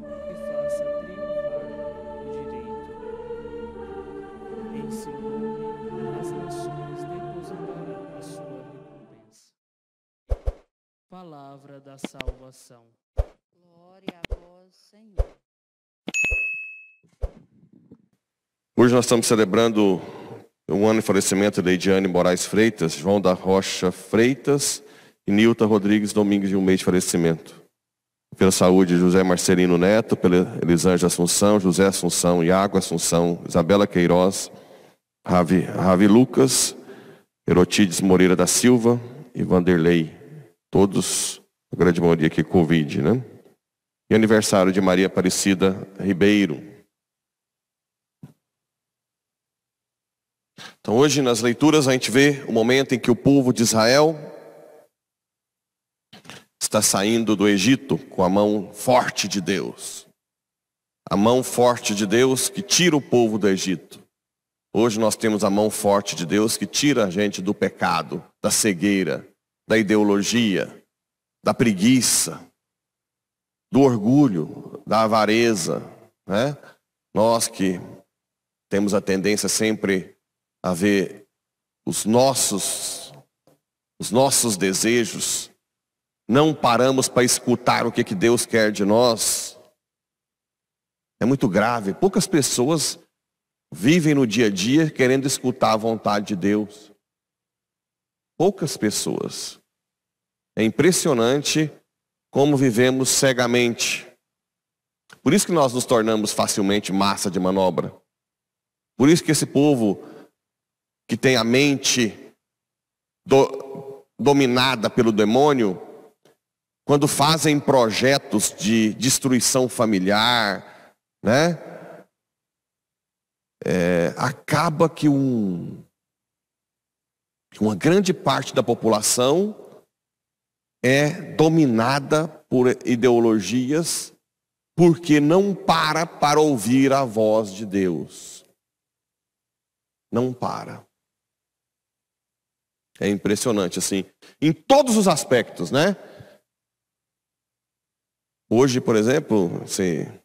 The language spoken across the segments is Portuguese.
e faça triunfar o direito. Em seu nome, as nações depositarão a sua recompensa. Palavra da salvação. Glória a vós, Senhor. Hoje nós estamos celebrando um ano de falecimento de Ediane Moraes Freitas, João da Rocha Freitas e Nilta Rodrigues Domingues de um mês de falecimento pela saúde José Marcelino Neto, pela Elisângela Assunção, José Assunção, Iago Assunção, Isabela Queiroz, Ravi, Ravi Lucas, Erotides Moreira da Silva e Vanderlei. Todos, a grande maioria aqui, Covid, né? E aniversário de Maria Aparecida Ribeiro. Então hoje nas leituras a gente vê o momento em que o povo de Israel está saindo do Egito com a mão forte de Deus. A mão forte de Deus que tira o povo do Egito. Hoje nós temos a mão forte de Deus que tira a gente do pecado, da cegueira, da ideologia, da preguiça, do orgulho, da avareza. Né? Nós que temos a tendência sempre a ver os nossos, os nossos desejos não paramos para escutar o que, que Deus quer de nós, é muito grave. Poucas pessoas vivem no dia a dia querendo escutar a vontade de Deus. Poucas pessoas. É impressionante como vivemos cegamente. Por isso que nós nos tornamos facilmente massa de manobra. Por isso que esse povo que tem a mente do, dominada pelo demônio quando fazem projetos de destruição familiar, né? É, acaba que um, uma grande parte da população é dominada por ideologias porque não para para ouvir a voz de Deus. Não para. É impressionante, assim, em todos os aspectos, né? Hoje, por exemplo, se assim,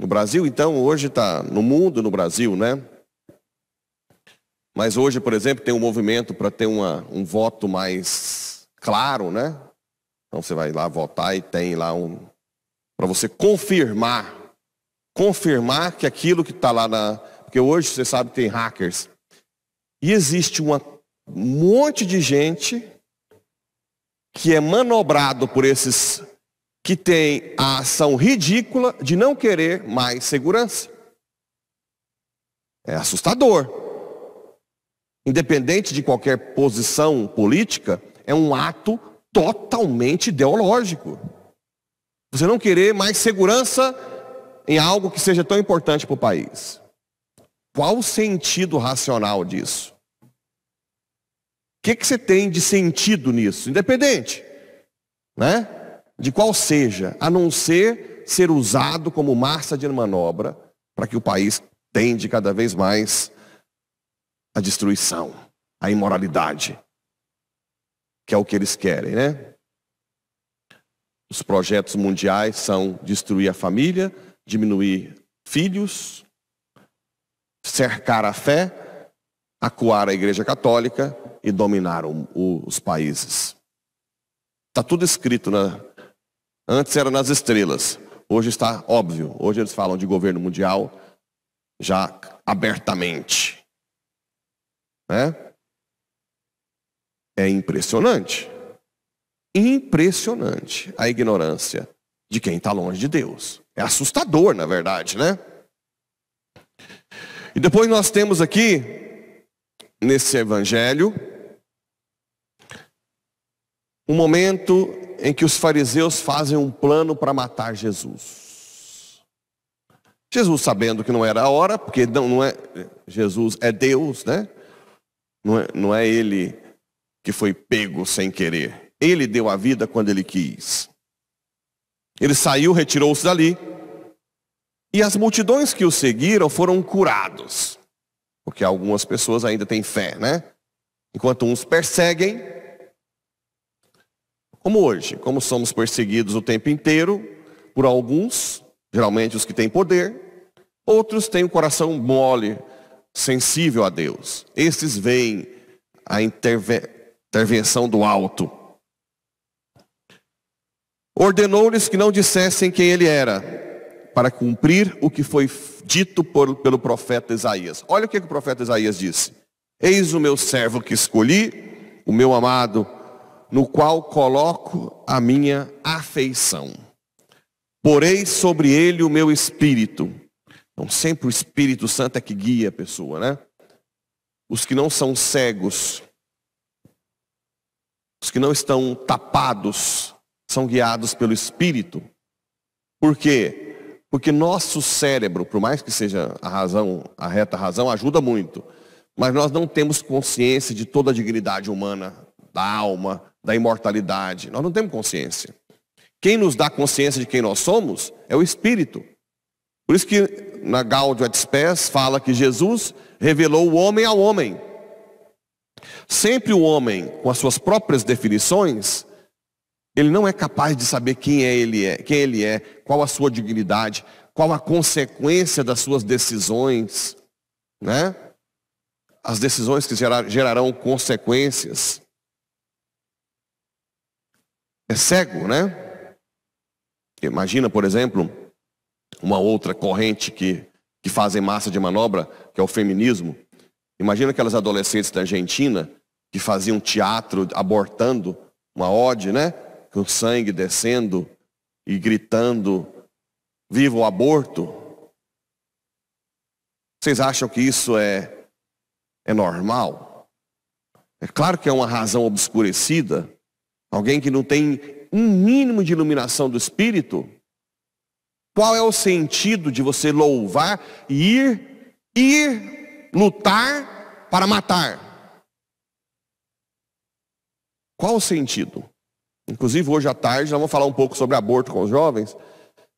no Brasil, então, hoje está no mundo, no Brasil, né? Mas hoje, por exemplo, tem um movimento para ter uma, um voto mais claro, né? Então você vai lá votar e tem lá um. para você confirmar. Confirmar que aquilo que está lá na. Porque hoje você sabe que tem hackers. E existe uma, um monte de gente que é manobrado por esses que tem a ação ridícula de não querer mais segurança. É assustador. Independente de qualquer posição política, é um ato totalmente ideológico. Você não querer mais segurança em algo que seja tão importante para o país. Qual o sentido racional disso? O que, que você tem de sentido nisso? Independente. Né? de qual seja, a não ser ser usado como massa de manobra para que o país tende cada vez mais à destruição, à imoralidade, que é o que eles querem, né? Os projetos mundiais são destruir a família, diminuir filhos, cercar a fé, acuar a Igreja Católica e dominar o, o, os países. Está tudo escrito na, Antes era nas estrelas. Hoje está óbvio. Hoje eles falam de governo mundial já abertamente. Né? É impressionante. Impressionante a ignorância de quem está longe de Deus. É assustador, na verdade, né? E depois nós temos aqui, nesse evangelho, um momento em que os fariseus fazem um plano para matar Jesus. Jesus, sabendo que não era a hora, porque não, não é Jesus é Deus, né? Não é, não é ele que foi pego sem querer. Ele deu a vida quando ele quis. Ele saiu, retirou-se dali. E as multidões que o seguiram foram curados. Porque algumas pessoas ainda têm fé, né? Enquanto uns perseguem, como hoje, como somos perseguidos o tempo inteiro por alguns, geralmente os que têm poder, outros têm o coração mole, sensível a Deus. Esses veem a interve intervenção do alto. Ordenou-lhes que não dissessem quem ele era, para cumprir o que foi dito por, pelo profeta Isaías. Olha o que, que o profeta Isaías disse. Eis o meu servo que escolhi, o meu amado no qual coloco a minha afeição. Porei sobre ele o meu espírito. Então, sempre o Espírito Santo é que guia a pessoa, né? Os que não são cegos, os que não estão tapados, são guiados pelo Espírito. Por quê? Porque nosso cérebro, por mais que seja a razão, a reta razão, ajuda muito. Mas nós não temos consciência de toda a dignidade humana, da alma, da imortalidade. Nós não temos consciência. Quem nos dá consciência de quem nós somos é o Espírito. Por isso que na Gaudio et Spes fala que Jesus revelou o homem ao homem. Sempre o homem, com as suas próprias definições, ele não é capaz de saber quem é ele é, quem ele é, qual a sua dignidade, qual a consequência das suas decisões, né? As decisões que gerar, gerarão consequências é cego, né? Imagina, por exemplo, uma outra corrente que, que fazem massa de manobra, que é o feminismo. Imagina aquelas adolescentes da Argentina que faziam teatro abortando uma ode, né? Com sangue descendo e gritando, viva o aborto. Vocês acham que isso é, é normal? É claro que é uma razão obscurecida, Alguém que não tem um mínimo de iluminação do espírito, qual é o sentido de você louvar e ir, ir lutar para matar? Qual o sentido? Inclusive hoje à tarde nós vamos falar um pouco sobre aborto com os jovens.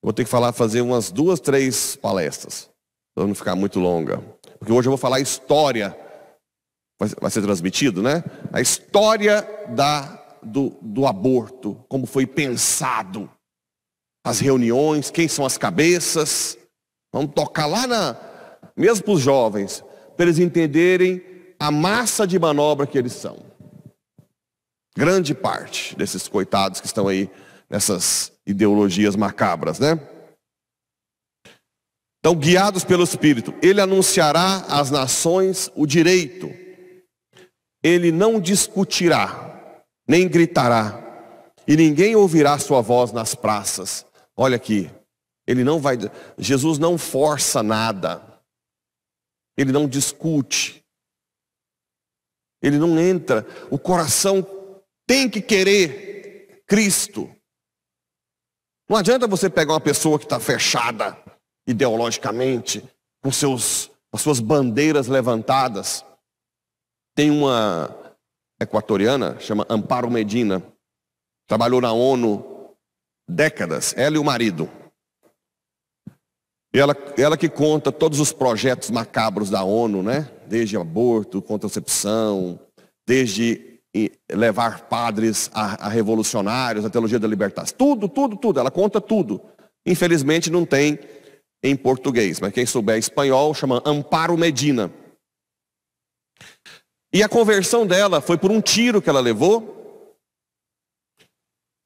Vou ter que falar, fazer umas duas, três palestras, para não ficar muito longa. Porque hoje eu vou falar a história, vai ser transmitido, né? A história da do, do aborto, como foi pensado, as reuniões, quem são as cabeças. Vamos tocar lá na, mesmo para os jovens, para eles entenderem a massa de manobra que eles são. Grande parte desses coitados que estão aí nessas ideologias macabras, né? Então, guiados pelo Espírito, ele anunciará às nações o direito. Ele não discutirá nem gritará, e ninguém ouvirá sua voz nas praças. Olha aqui, ele não vai, Jesus não força nada, ele não discute, ele não entra, o coração tem que querer Cristo. Não adianta você pegar uma pessoa que está fechada ideologicamente, com, seus, as suas bandeiras levantadas. Tem uma, equatoriana, chama Amparo Medina. Trabalhou na ONU décadas, ela e o marido. Ela, ela que conta todos os projetos macabros da ONU, né? Desde aborto, contracepção, desde levar padres a, a revolucionários, a teologia da libertação. Tudo, tudo, tudo. Ela conta tudo. Infelizmente não tem em português, mas quem souber espanhol chama Amparo Medina. E a conversão dela foi por um tiro que ela levou.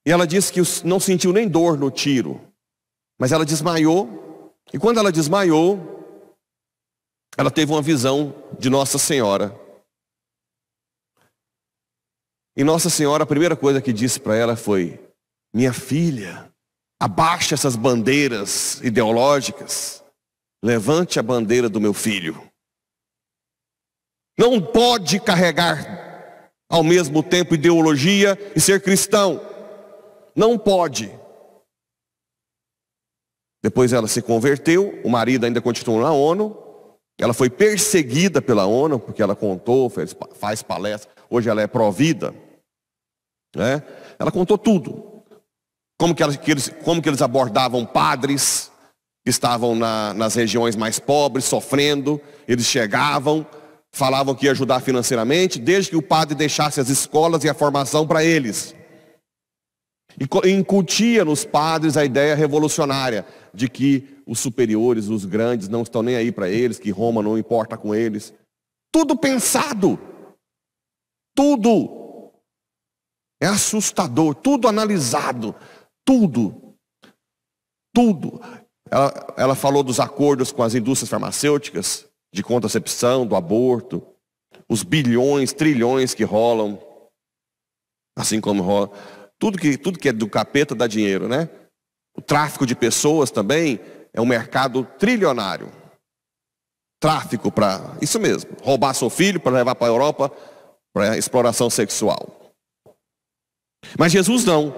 E ela disse que não sentiu nem dor no tiro. Mas ela desmaiou. E quando ela desmaiou, ela teve uma visão de Nossa Senhora. E Nossa Senhora, a primeira coisa que disse para ela foi: Minha filha, abaixe essas bandeiras ideológicas, levante a bandeira do meu filho. Não pode carregar ao mesmo tempo ideologia e ser cristão. Não pode. Depois ela se converteu, o marido ainda continuou na ONU. Ela foi perseguida pela ONU, porque ela contou, fez, faz palestra. Hoje ela é provida. Né? Ela contou tudo. Como que, ela, que eles, como que eles abordavam padres que estavam na, nas regiões mais pobres, sofrendo. Eles chegavam, Falavam que ia ajudar financeiramente, desde que o padre deixasse as escolas e a formação para eles. E incutia nos padres a ideia revolucionária de que os superiores, os grandes, não estão nem aí para eles, que Roma não importa com eles. Tudo pensado. Tudo. É assustador. Tudo analisado. Tudo. Tudo. Ela, ela falou dos acordos com as indústrias farmacêuticas de contracepção, do aborto, os bilhões, trilhões que rolam, assim como rola. Tudo que, tudo que é do capeta dá dinheiro, né? O tráfico de pessoas também é um mercado trilionário. Tráfico para, isso mesmo, roubar seu filho para levar para a Europa para exploração sexual. Mas Jesus não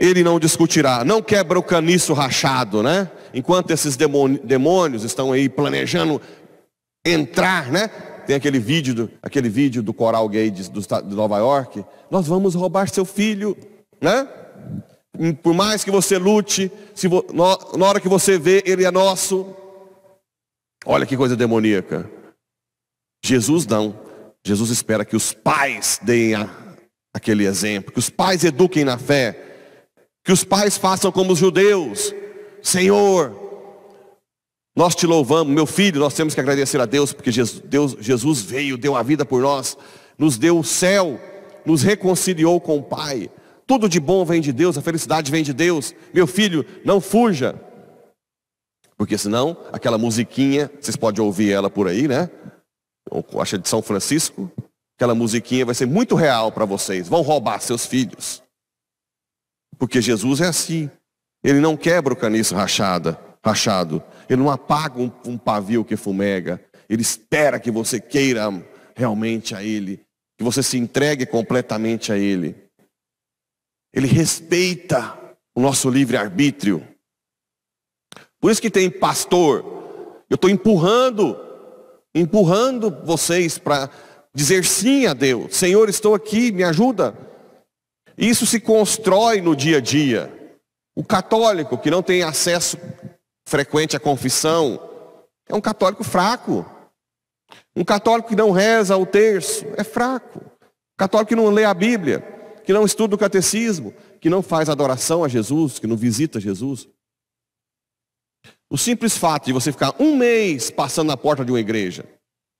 ele não discutirá. Não quebra o caniço rachado, né? Enquanto esses demônios estão aí planejando entrar, né? Tem aquele vídeo do, aquele vídeo do coral gay de, do, de Nova York. Nós vamos roubar seu filho, né? Hum, por mais que você lute, se vo, no, na hora que você vê, ele é nosso. Olha que coisa demoníaca. Jesus não. Jesus espera que os pais deem a, aquele exemplo, que os pais eduquem na fé que os pais façam como os judeus. Senhor, nós te louvamos, meu filho, nós temos que agradecer a Deus, porque Jesus, Deus, Jesus veio, deu a vida por nós, nos deu o céu, nos reconciliou com o Pai. Tudo de bom vem de Deus, a felicidade vem de Deus. Meu filho, não fuja. Porque senão, aquela musiquinha, vocês podem ouvir ela por aí, né? Acha de São Francisco. Aquela musiquinha vai ser muito real para vocês. Vão roubar seus filhos. Porque Jesus é assim. Ele não quebra o caniço rachada, rachado. Ele não apaga um, um pavio que fumega. Ele espera que você queira realmente a Ele. Que você se entregue completamente a Ele. Ele respeita o nosso livre-arbítrio. Por isso que tem pastor. Eu estou empurrando, empurrando vocês para dizer sim a Deus. Senhor, estou aqui, me ajuda. Isso se constrói no dia a dia. O católico que não tem acesso frequente à confissão é um católico fraco. Um católico que não reza o terço é fraco. Um católico que não lê a Bíblia, que não estuda o catecismo, que não faz adoração a Jesus, que não visita Jesus. O simples fato de você ficar um mês passando na porta de uma igreja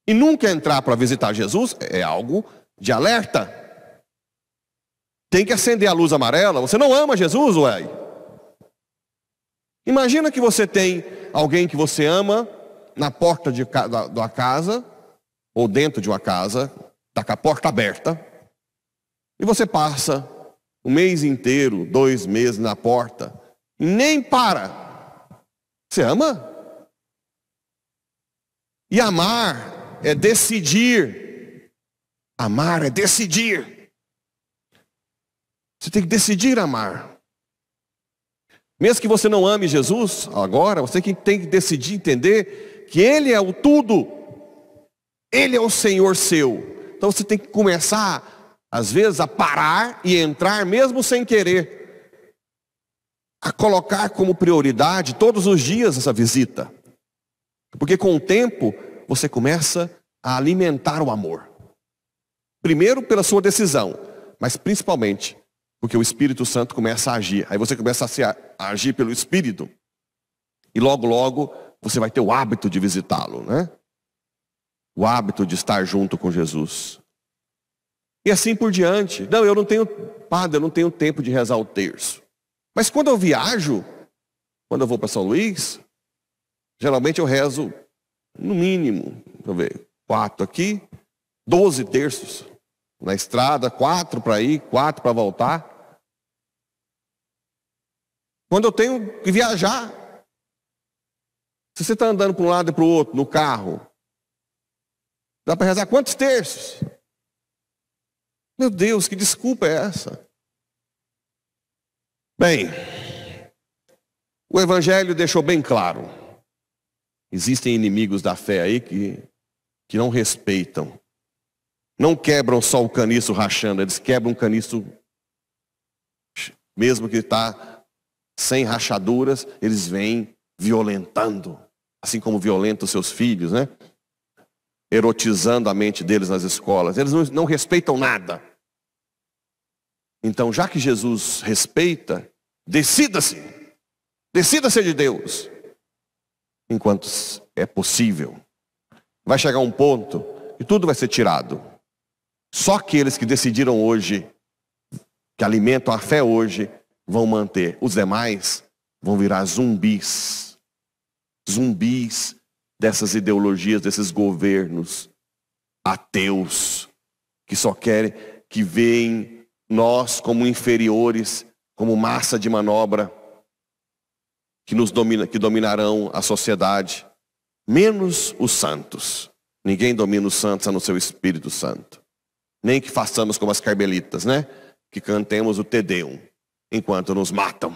e nunca entrar para visitar Jesus é algo de alerta tem que acender a luz amarela. Você não ama Jesus, ué? Imagina que você tem alguém que você ama na porta de, da, da casa, ou dentro de uma casa, está com a porta aberta, e você passa um mês inteiro, dois meses na porta, nem para. Você ama? E amar é decidir. Amar é decidir. Você tem que decidir amar. Mesmo que você não ame Jesus agora, você tem que decidir entender que Ele é o tudo. Ele é o Senhor seu. Então você tem que começar, às vezes, a parar e entrar, mesmo sem querer, a colocar como prioridade todos os dias essa visita. Porque com o tempo você começa a alimentar o amor. Primeiro pela sua decisão, mas principalmente porque o Espírito Santo começa a agir. Aí você começa a, a agir pelo Espírito. E logo, logo, você vai ter o hábito de visitá-lo, né? O hábito de estar junto com Jesus. E assim por diante. Não, eu não tenho, padre, eu não tenho tempo de rezar o terço. Mas quando eu viajo, quando eu vou para São Luís, geralmente eu rezo, no mínimo, deixa eu ver, quatro aqui, doze terços. Na estrada, quatro para ir, quatro para voltar. Quando eu tenho que viajar. Se você está andando para um lado e para o outro, no carro, dá para rezar quantos terços? Meu Deus, que desculpa é essa? Bem, o Evangelho deixou bem claro. Existem inimigos da fé aí que, que não respeitam. Não quebram só o caniço rachando, eles quebram o caniço mesmo que está sem rachaduras, eles vêm violentando, assim como violentam seus filhos, né? Erotizando a mente deles nas escolas. Eles não, não respeitam nada. Então, já que Jesus respeita, decida-se. Decida-se de Deus. Enquanto é possível. Vai chegar um ponto que tudo vai ser tirado. Só aqueles que decidiram hoje, que alimentam a fé hoje, vão manter. Os demais vão virar zumbis. Zumbis dessas ideologias, desses governos ateus, que só querem, que veem nós como inferiores, como massa de manobra, que nos domina, que dominarão a sociedade, menos os santos. Ninguém domina os santos a no seu Espírito Santo. Nem que façamos como as carmelitas, né? Que cantemos o Te Deum enquanto nos matam.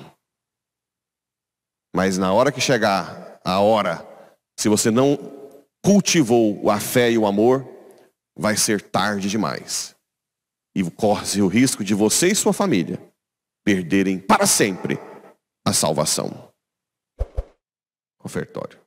Mas na hora que chegar a hora, se você não cultivou a fé e o amor, vai ser tarde demais. E corre o risco de você e sua família perderem para sempre a salvação. Ofertório.